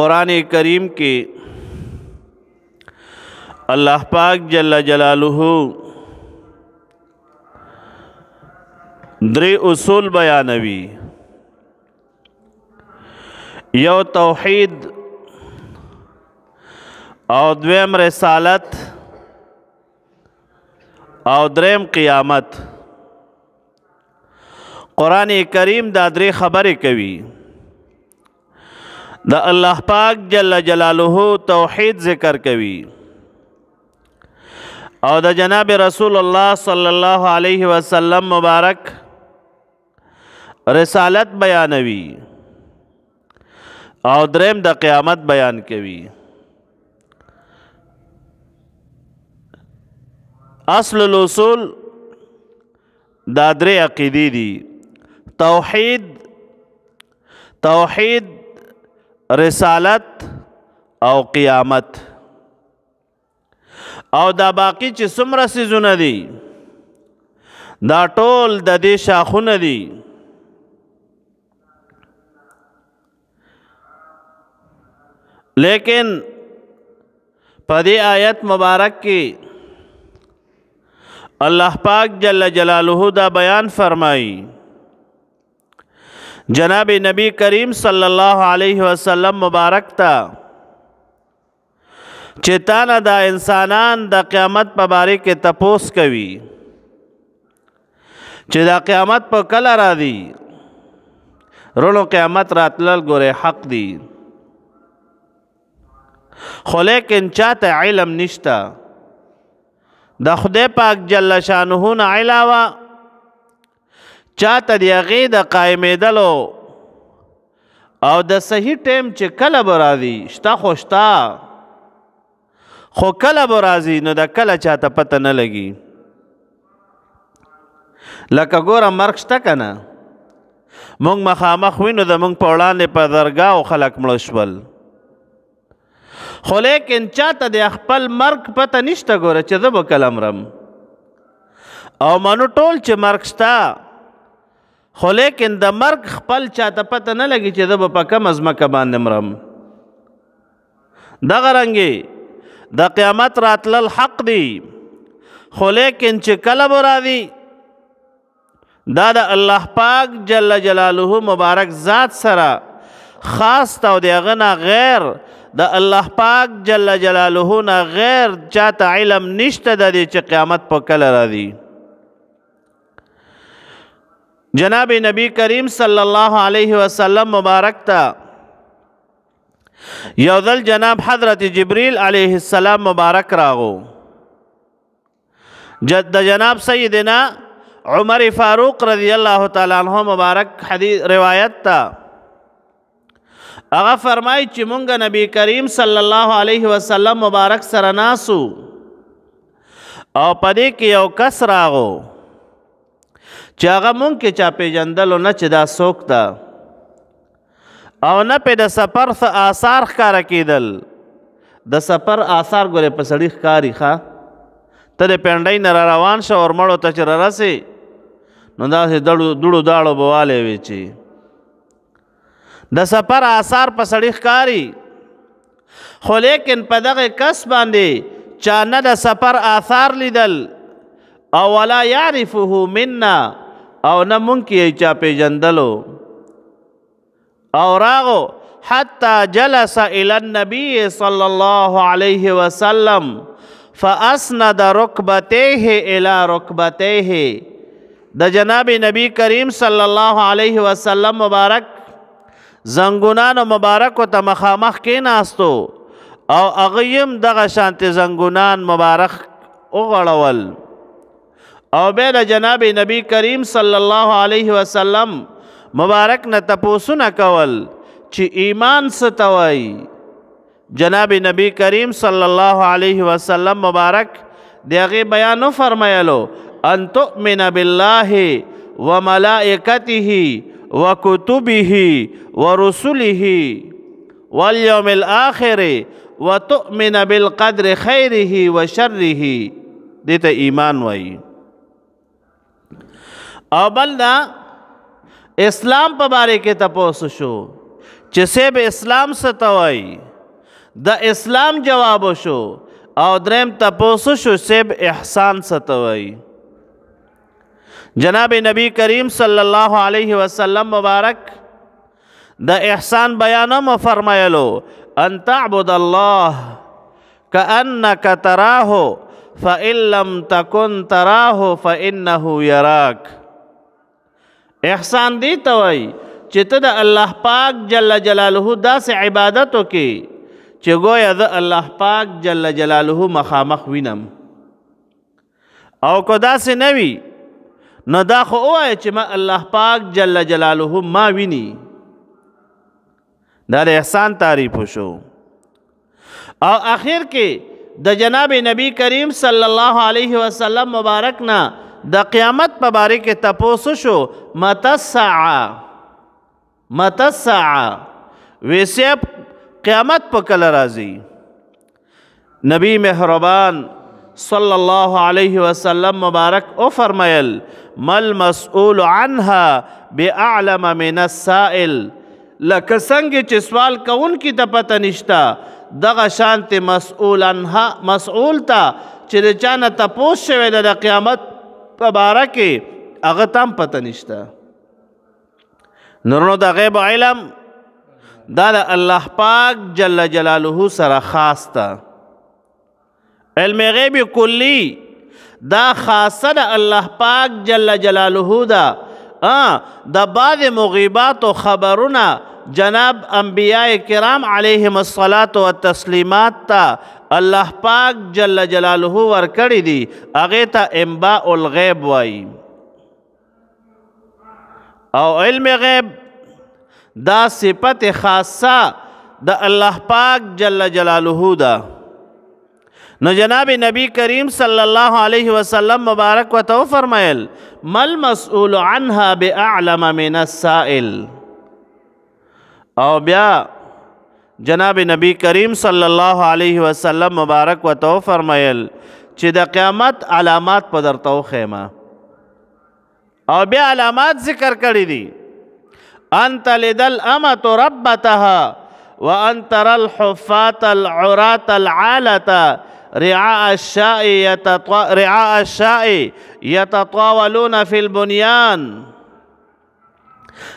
قرآن کریم کې الله پاک جل جلاله درې اصول بیانوي یو توحید او دویم رسالت او دریم قیامت قرآن کریم دا درې خبرې کوي د الله پاک جل جلاله توحید ذکر کوي او د جناب رسول الله صلی الله علیه وسلم مبارک رسالت بیانوي او دریم د قیامت بیان کوي اصل الاصول دا درې عقیدې دي توحید توحید رسالت او قیامت او دا باقی چې څومره سيزونه دي دا ټول د دې شاخونه دي لیکن په دې آیت مبارک کې الله پاک جل جلاله دا بیان فرمایي جناب نبی کریم صلی الله علیه وسلم مبارک تا چتانه دا انسانان د قیامت په باره کې تپوس کوي چې دا قیامت په کله را دي رونو قیامت راتلل ګوره حق دي خو لیکن چاته علم نشتا د خدای پاک جل شانه نه علاوه چاته دی هغې د قایمېدلو او د صحیح ټیم چې کله به راځي شته خو شته خو کله به راځي نو د کله چاته پته نه لګي لکه ګوره مرګ شته که نه مونږ مخامخ وینو د مونږ په وړاندې په درګاو خلک مړه شول خو لیکن چاته د خپل مرګ پته نشته ګوره چې زه به کله مرم او منو ټول چې مرګ شته خو لیکن د مرگ خپل چاته پته نه لګي چې د په کم از مکه باندې مرم دغه رنګې د قیامت راتلل حق دی خو لیکن چې کله به راځي دا د الله پاک جل جلاله مبارک ذات سره خاص ته او د هغه نه غیر د الله پاک جل جلاله نه غیر چاته علم نشته د دې چې قیامت په کله راځي جناب نبی کریم صلی الله علیه وسلم مبارک تا یو ځل جناب حضرت جبرئیل علیه السلام مبارک راغو جد جناب سیدنا عمر فاروق رضی الله تعالی عنہ مبارک حدیث روایت تا هغه فرمای چې مونږ نبی کریم صلی الله علیه وسلم مبارک سره ناسو او پدې کې یو کس راغو چې هغه مونږ کې چا پیژندلو نه چې دا څوک ده او نه پې د سفر څه آثار ښکاره کېدل د سفر آثار ګورې په سړي ښکاري ښه ته د پینډۍ نه را روان شه او مړو ته چې رارسې نو داسې دړو دوړو داړو به والی وي چې د سفر آثار په سړي ښکاري خو لیکن په دغه کس باندې چا نه د سفر آثار لیدل او ولا یعرفه منا او نه مونږ کې چا پیژندلو او راغو حتی جلس الى النبي صلى الله عليه وسلم فاسند ركبتيه الى ركبتيه د جناب نبی کریم صلی الله علیه وسلم مبارک زنګونانو مبارک ته مخامخ کې ناستو او اغیم دغه شانت زنګونان مبارک وغړول او به د جناب نبی کریم صلی الله علیه وسلم مبارک نه تپوسونه کول چې ایمان ستوي جناب نبی کریم صلی الله علیه وسلم مبارک دغه بیان فرمایلو ان تؤمن بالله وملائکته وكتبه ورسله واليوم الاخر وتؤمن بالقدر خیره وشره دته ایمان وایي بل دا اسلام بارے کے تپوس اسلام ستوی دا اسلام جواب شو شو درم تپوس شیب احسان ستوئی جناب نبی کریم صلی اللہ علیہ وسلم مبارک دا احسان بیانم و ان تعبد اللہ انطاب تراہو فَإِن لَمْ ہو تَرَاهُ فَإِنَّهُ ترا احسان دی ته وای چې ته د الله پاک جل جلاله داسې عبادت وکې چې ګویا د الله پاک جل جلاله مخامخ وینم او کو داسې نه وي نو دا خو وای چې ما الله پاک جل جلاله ما ویني دا د احسان تعریف شو او اخر کې د جناب نبی کریم صلی الله علیه وسلم مبارک نه د قیامت په باره کې تپوسو شو متسع متسع ویسیب قیامت په کله راځي نبی مهربان صلی الله علیه وسلم مبارک او فرمایل مل مسئول عنها باعلم من السائل لکه څنګه چې سوال کوون کی ته پته نشتا دغه شانته مسئول عنها مسئول تا چې چانه تاسو شوی د قیامت باره کې هغه تام پته نشته نورنو د غیب علم دا د الله پاک جل جلاله سره خاص ته علم غیب کلی دا خاصه د الله پاک جل جلاله دا ا د بعد مغیبات او خبرونه جناب انبیاء کرام علیهم الصلاۃ والتسلیمات ته الله پاک جل جلاله ور کړی دی هغه ته انباء الغیب وای او علم غیب دا صفت خاصه د الله پاک جل جلاله ده نو جناب نبی کریم صلی الله علیه وسلم مبارک وتو فرمایل مل مسئول عنها باعلم من السائل او بیا جناب نبی کریم صلی الله علیه وسلم مبارک وتو فرمایل چې د قیامت علامات په درته خیمه او بیا علامات ذکر کړی دي انت لدل امت ربتها وانت ترى العرات العراة العالة رعاء الشاء يتطو... رعاء الشاء يتطاولون في البنيان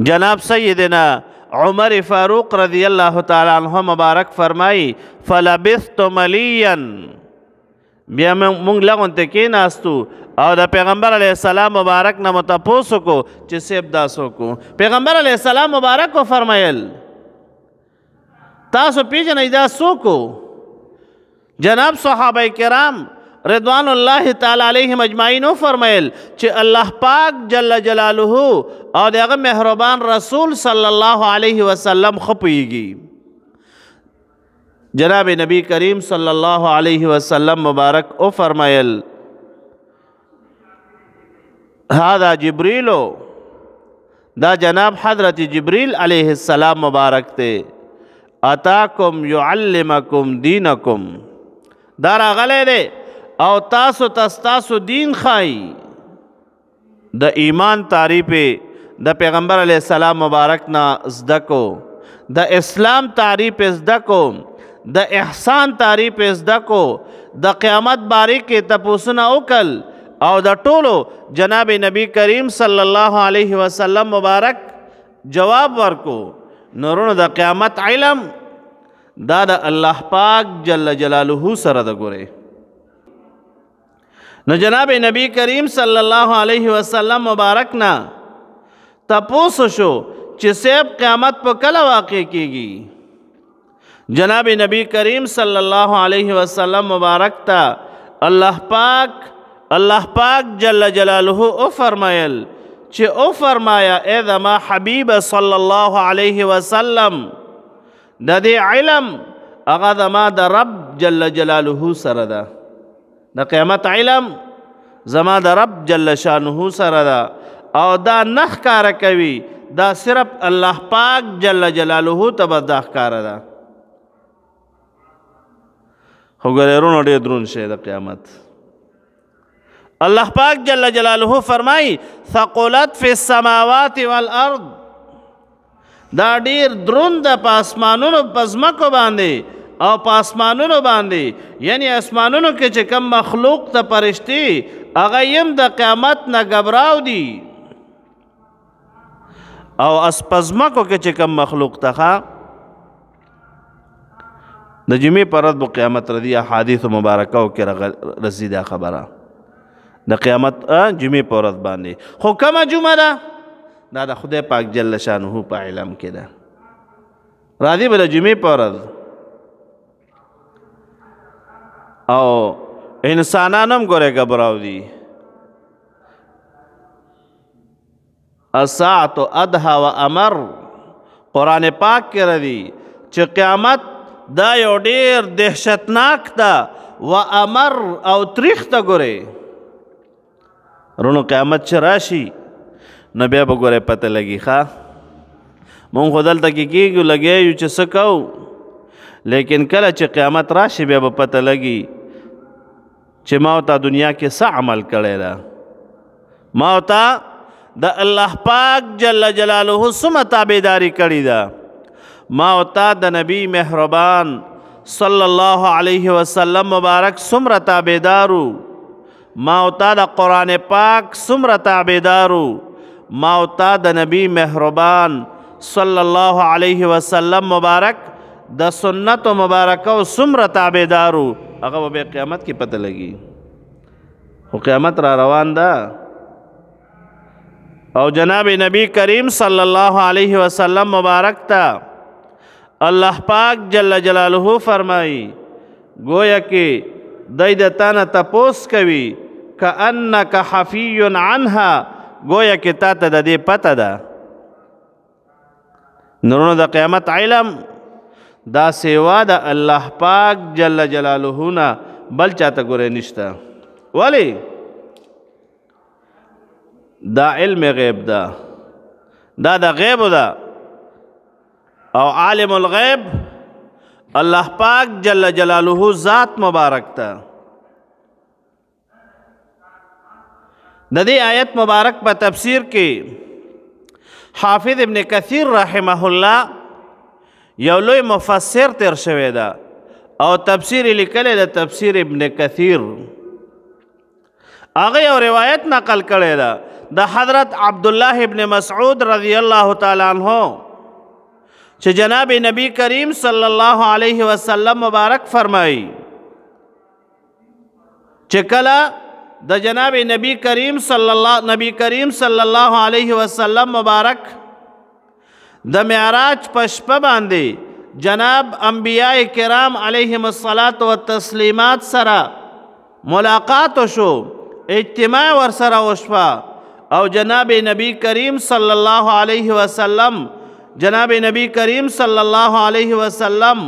جناب سيدنا عمر فاروق رضی اللہ تعالی عنہ مبارک فرمائی فلبست ملیا بیا مونږ لغونته کېناستو او د پیغمبر علیه السلام مبارک نه مو تپوسو کو چې صاحب دا څوک پیغمبر علیه السلام مبارک وفرمیل تاسو پیژنئ دا څوک جناب صحابه کرام رضوان الله تعالی علیهم اجمعین فرمایل چې الله پاک جل جلاله او دغه مهربان رسول صلی الله علیه وسلم خپویږي جناب نبی کریم صلی الله علیه وسلم مبارک او فرمایل هذا جبريل دا جناب حضرت جبریل علیہ السلام مبارک تے اتاکم یعلمکم دینکم دارا غلے دے او تاسو تاسو دین خای د ایمان تعریف د پیغمبر علی السلام مبارک نا زدکو د اسلام تعریف زدکو د احسان تعریف زدکو د قیامت باره کې تپوسنا وکل او د ټولو جناب نبی کریم صلی الله علیه وسلم مبارک جواب ورکو نورونو د قیامت علم دا د الله پاک جل جلاله سره د ګوره نو جناب نبی کریم صلی الله علیه وسلم مبارک نا تپوس شو چې سیب قیامت په کله واقع کیږي جناب نبی کریم صلی الله علیه وسلم مبارک تا الله پاک الله پاک جل جلاله او فرمایل چې او فرمایا اے ما حبیب صلی الله علیه وسلم د دې علم هغه زما د رب جل جلاله سره ده د قیامت علم زما د رب جل شانه سره دا او دا نخ کار کوي دا صرف الله پاک جل جلاله ته به دا کار ده خو ګرېرونو ډېر درون شي د قیامت الله پاک جل جلاله فرمای ثقلت فی السماوات والارض دا ډیر دروند په اسمانونو پزمکو باندې او په اسمانونو باندې یعنی اسمانونو کې چې کم مخلوق ته پرشتي هغه يم د قیامت نه غبراو دي او اسپزمکو کې چې کم مخلوق ته د جمعې پرد بو قیامت ردی احادیث مبارکه او کې رزي دا خبره د قیامت جمعې پرد باندې خو کومه جمعه ده دا د خدای پاک جل شانه په علم کې ده راځي بل جمعې پرد او انسانانم ګوره ګبراو دي اساعت ادها و امر قران پاک کې ردی چې قیامت دا یو ډیر دهشتناک ده و امر او تریخ ته ګوره رونو قیامت چې راشي نو بیا به ګوره پته لګي ښا مونږ خدل تکي کیږو لګي یو چې سکو لیکن کله چې قیامت راشي بیا به پته لګي چې ما ته دنیا کې څه عمل کړی ده ما ته د الله پاک جل جلاله څومره تابعداري کړې ده ما ته د نبی مهربان صلی الله علیه وسلم مبارک څومره تابعدارو ما ته د قرآن پاک څومره تابعدارو ما ته د نبی مهربان صلی الله علیه وسلم مبارک د سنت مبارکه او سمره تابعدارو هغه به قیامت کې پته لګي خو قیامت را روان ده او جناب نبی کریم صلی الله علیه وسلم مبارک تا الله پاک جل جلاله فرمایي گویا کې دای د تانه تپوس کوي کأنک حفی عنها گویا کې تا ته د دې پته ده نورو د قیامت علم دا سیوا د الله پاک جل جلاله نه بل چاته ګورې نشته ولی دا علم غیب دا دا د غیب دا او عالم الغیب الله پاک جل جلاله ذات مبارک تا د دې آیت مبارک په تفسیر کې حافظ ابن کثیر رحمه الله یو لوی مفسر تیر شوی دا او تفسیر لیکلی د تفسیر ابن کثیر هغه یو روایت نقل کړی دا د حضرت عبد الله ابن مسعود رضی الله تعالی عنہ چې جناب نبی کریم صلی الله علیه وسلم مبارک فرمایي چې کله د جناب نبی کریم صلی الله نبی کریم صلی الله علیه وسلم مبارک د معراج پشپ باندې جناب انبیاء کرام علیهم الصلاۃ والتسلیمات سره ملاقات شو اجتماع ور سره وشفا او جناب نبی کریم صلی الله علیه وسلم جناب نبی کریم صلی الله علیه وسلم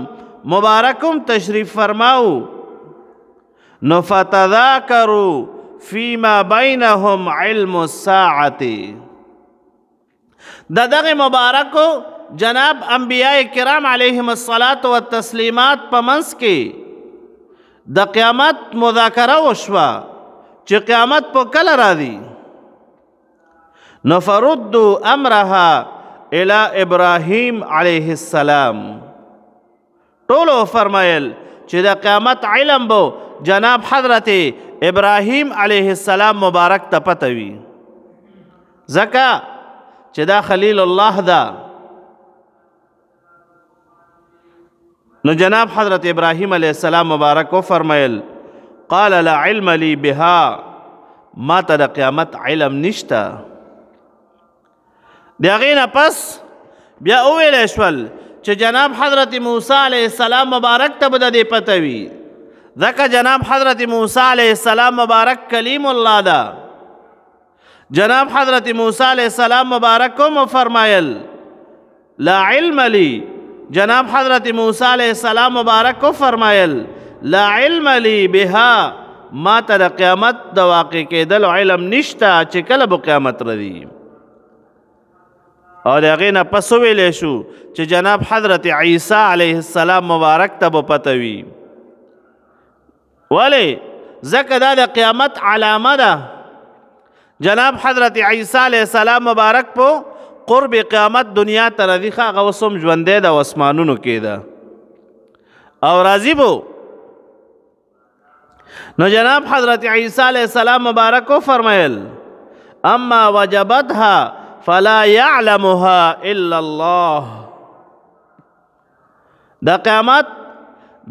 مبارکم تشریف فرماو نو فتذاکروا فيما بينهم علم الساعه د دغه مبارکو جناب انبیاء کرام علیهم الصلاۃ والتسلیمات په منس کې د قیامت مذاکره وشوه چې قیامت په کله راځي نفرد امرها الى ابراهيم عليه السلام ټولو فرمایل چې د قیامت علم بو جناب حضرت ابراهيم عليه السلام مبارک ته پته وي زکه چې دا خلیل الله دا نو جناب حضرت ابراهیم علیہ السلام مبارک و فرمایل قال لا علم لي بها ما ته د قیامت علم نشتا د هغې پس بیا وویلی شول چې جناب حضرت موسی علیه السلام مبارک ته به د دې پته وي ځکه جناب حضرت موسی علیه السلام مبارک کلیم الله ده جناب حضرت موسی علیہ السلام مبارک کو فرمایل لا علم لی جناب حضرت موسی علیہ السلام مبارک کو فرمایل لا علم لی بها ما ته د قیامت د واقع کېدل علم نشته چې کله به قیامت رځي او د هغې نه پس ویلی شو چې جناب حضرت عیسی علیه السلام مبارک ته به پته وي ولې ځکه دا د قیامت علامه ده جناب حضرت عیسی علیہ السلام مبارک په قرب قیامت دنیا تر دیخه غوسم ژوندې د اسمانونو کې ده او راضی بو نو جناب حضرت عیسی علیہ السلام مبارک کو فرمایل اما وجبتها فلا يعلمها الا الله د قیامت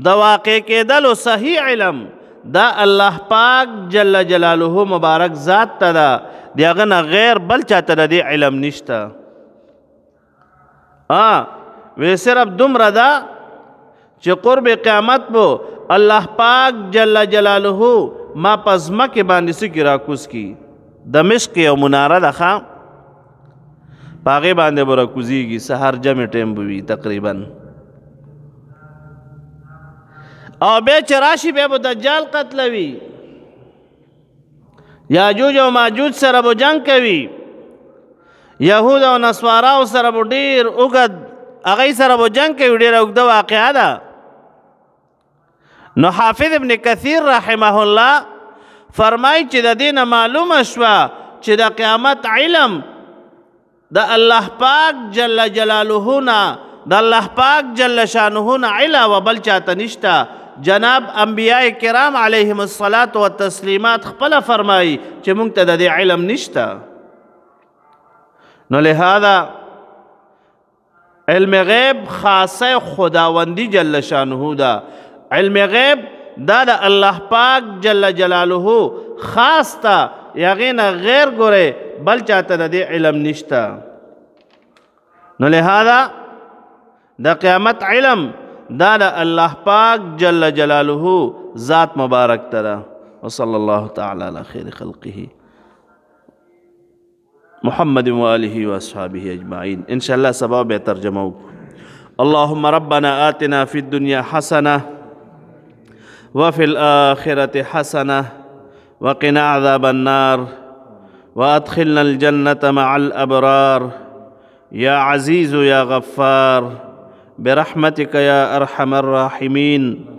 د واقع کېدل صحیح علم دا الله پاک جل جلاله مبارک ذات ته دا دیغه نه غیر بل چاته د علم نشته ا وی صرف دومره دا چې قرب قیامت بو الله پاک جل جلاله ما پزما کې باندې سکی راکوس کی دمشق یو مناره ده خام پاغه باندې برکوزیږي سحر جمع ټیم بوي تقریبا او بیا چې راشي بیا به دجال قتلوي یاجوج او ماجوج سره به جنگ کوي یهود او نصواراو سره به ډیر اوږد هغه سره به جنگ کوي ډیر اوږده واقعه ده نو حافظ ابن کثیر رحمه الله فرمای چې د دینه معلومه شوه چې د قیامت علم د الله پاک جل جلاله نه د الله پاک جل شانه نه علا وبل چاته نشتا جناب انبیاء کرام علیهم الصلاۃ والتسلیمات خپل فرمایي چې مونږ ته د علم نشته نو لهدا علم غیب خاصه خداوندی جل شانه دا علم غیب دا د الله پاک جل جلاله خاص تا یغې نه غیر ګوره بل چاته د علم نشتا نو لهدا د قیامت علم دا الله پاک جل جلاله ذات مبارک ترا وصلى الله تعالى على خير خلقه محمد وآله وأصحابه أجمعين إن شاء الله سبا ترجمه اللهم ربنا آتنا في الدنيا حسنة وفي الآخرة حسنة وقنا عذاب النار وأدخلنا الجنة مع الأبرار يا عزيز يا غفار برحمتك يا ارحم الراحمين